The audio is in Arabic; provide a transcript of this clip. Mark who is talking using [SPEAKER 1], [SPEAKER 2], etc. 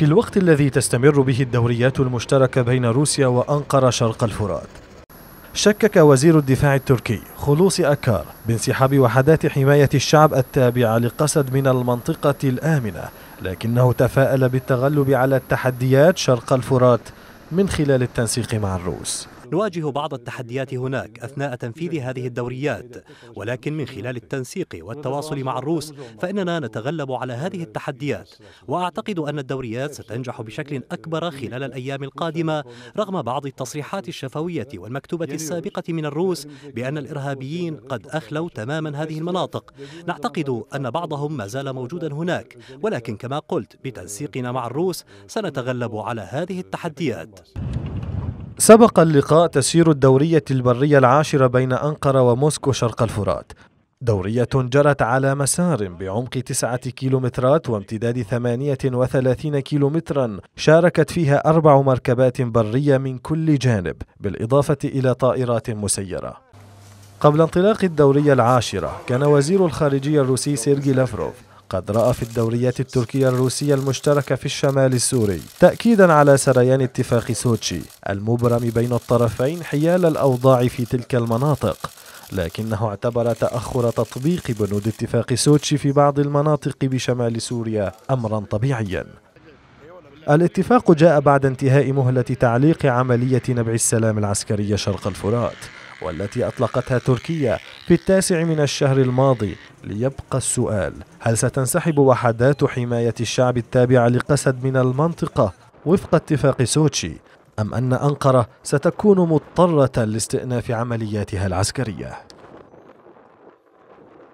[SPEAKER 1] في الوقت الذي تستمر به الدوريات المشتركة بين روسيا وأنقرة شرق الفرات شكك وزير الدفاع التركي خلوص أكار بانسحاب وحدات حماية الشعب التابعة لقسد من المنطقة الآمنة لكنه تفاءل بالتغلب على التحديات شرق الفرات من خلال التنسيق مع الروس
[SPEAKER 2] نواجه بعض التحديات هناك أثناء تنفيذ هذه الدوريات ولكن من خلال التنسيق والتواصل مع الروس فإننا نتغلب على هذه التحديات وأعتقد أن الدوريات ستنجح بشكل أكبر خلال الأيام القادمة رغم بعض التصريحات الشفوية والمكتوبة السابقة من الروس بأن الإرهابيين قد أخلوا تماما هذه المناطق نعتقد أن بعضهم ما زال موجودا هناك ولكن كما قلت بتنسيقنا مع الروس سنتغلب على هذه التحديات
[SPEAKER 1] سبق اللقاء تسير الدورية البرية العاشرة بين أنقرة وموسكو شرق الفرات دورية جرت على مسار بعمق تسعة كيلومترات وامتداد ثمانية وثلاثين كيلومترا شاركت فيها أربع مركبات برية من كل جانب بالإضافة إلى طائرات مسيرة قبل انطلاق الدورية العاشرة كان وزير الخارجية الروسي سيرجي لافروف قد رأى في الدوريات التركية الروسية المشتركة في الشمال السوري تأكيدا على سريان اتفاق سوتشي المبرم بين الطرفين حيال الأوضاع في تلك المناطق لكنه اعتبر تأخر تطبيق بنود اتفاق سوتشي في بعض المناطق بشمال سوريا أمرا طبيعيا الاتفاق جاء بعد انتهاء مهلة تعليق عملية نبع السلام العسكرية شرق الفرات والتي أطلقتها تركيا في التاسع من الشهر الماضي ليبقى السؤال هل ستنسحب وحدات حماية الشعب التابعة لقسد من المنطقة وفق اتفاق سوتشي أم أن أنقرة ستكون مضطرة لاستئناف عملياتها العسكرية